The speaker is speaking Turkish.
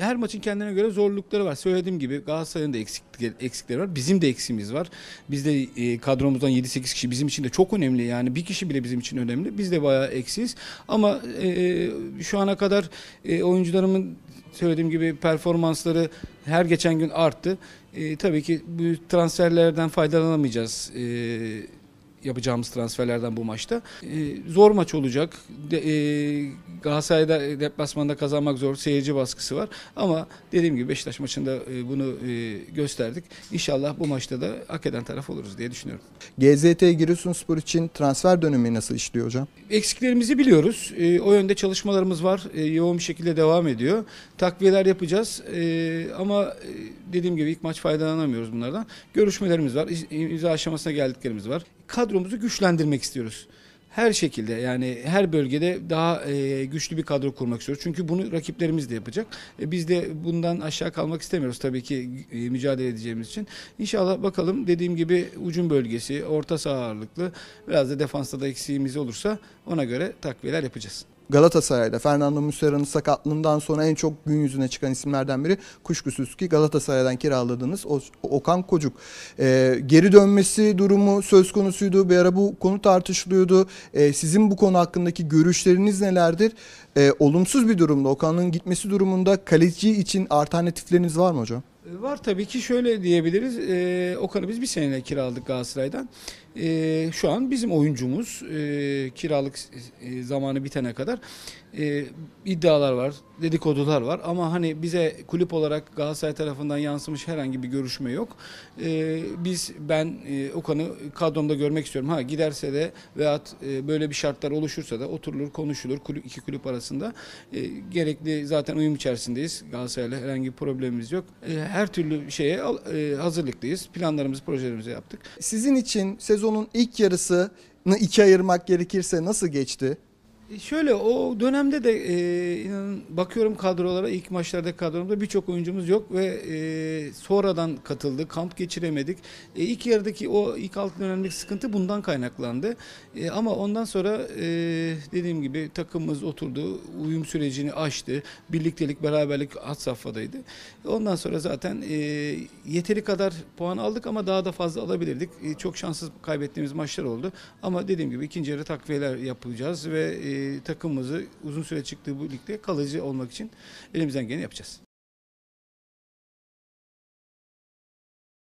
her maçın kendine göre zorlukları var. Söylediğim gibi Galatasaray'ın da eksikleri, var. Bizim de eksimiz var. Biz de e, kadromuzdan 7-8 kişi bizim için de çok önemli. Yani bir kişi bile bizim için önemli. Biz de bayağı eksiyiz. Ama e, e, şu ana kadar oyuncularımın söylediğim gibi performansları her geçen gün arttı. tabii ki bu transferlerden faydalanamayacağız. yapacağımız transferlerden bu maçta. zor maç olacak. Galatasaray'da e, deplasmanda kazanmak zor. Seyirci baskısı var. Ama dediğim gibi Beşiktaş maçında e, bunu e, gösterdik. İnşallah bu maçta da hak eden taraf oluruz diye düşünüyorum. GZT Giresunspor için transfer dönemi nasıl işliyor hocam? Eksiklerimizi biliyoruz. O yönde çalışmalarımız var. Yoğun bir şekilde devam ediyor. Takviyeler yapacağız. Ama dediğim gibi ilk maç faydalanamıyoruz bunlardan. Görüşmelerimiz var. İmza aşamasına geldiklerimiz var. Kadromuzu güçlendirmek istiyoruz her şekilde yani her bölgede daha e, güçlü bir kadro kurmak istiyoruz. Çünkü bunu rakiplerimiz de yapacak. E, biz de bundan aşağı kalmak istemiyoruz tabii ki e, mücadele edeceğimiz için. İnşallah bakalım dediğim gibi ucun bölgesi, orta saha ağırlıklı biraz da defansta da eksiğimiz olursa ona göre takviyeler yapacağız. Galatasaray'da Fernando Muslera'nın sakatlığından sonra en çok gün yüzüne çıkan isimlerden biri kuşkusuz ki Galatasaray'dan kiraladığınız Okan Kocuk. Ee, geri dönmesi durumu söz konusuydu. Bir ara bu konu tartışılıyordu. Ee, sizin bu konu hakkındaki görüşleriniz nelerdir? Ee, olumsuz bir durumda Okan'ın gitmesi durumunda kaleci için alternatifleriniz var mı hocam? Ee, var tabii ki şöyle diyebiliriz. E, Okan'ı biz bir seneye kiraladık Galatasaray'dan. E, şu an bizim oyuncumuz e, kiralık e, zamanı bitene kadar e, iddialar var, dedikodular var. Ama hani bize kulüp olarak Galatasaray tarafından yansımış herhangi bir görüşme yok. E, biz ben e, Okan'ı kadromda görmek istiyorum. Ha giderse de veyahut e, böyle bir şartlar oluşursa da oturulur, konuşulur kulüp, iki kulüp arasında. E, gerekli zaten uyum içerisindeyiz. Galatasaray'la herhangi bir problemimiz yok. E, her türlü şeye e, hazırlıklıyız. Planlarımızı, projelerimizi yaptık. Sizin için sezonun ilk yarısını ikiye ayırmak gerekirse nasıl geçti? E, şöyle o dönemde de e, inanın bakıyorum kadrolara ilk maçlarda kadromda birçok oyuncumuz yok ve e, sonradan katıldı. Kamp geçiremedik. E, ilk yarıdaki o ilk alt dönemdeki sıkıntı bundan kaynaklandı. E, ama ondan sonra e, dediğim gibi takımımız oturdu. Uyum sürecini aştı. Birliktelik, beraberlik hat safhadaydı. Ondan sonra zaten e, yeteri kadar puan aldık ama daha da fazla alabilirdik. E, çok şanssız kaybettiğimiz maçlar oldu. Ama dediğim gibi ikinci yarı takviyeler yapacağız ve e, takımımızı uzun süre çıktığı bu ligde kalıcı olmak için elimizden geleni yapacağız.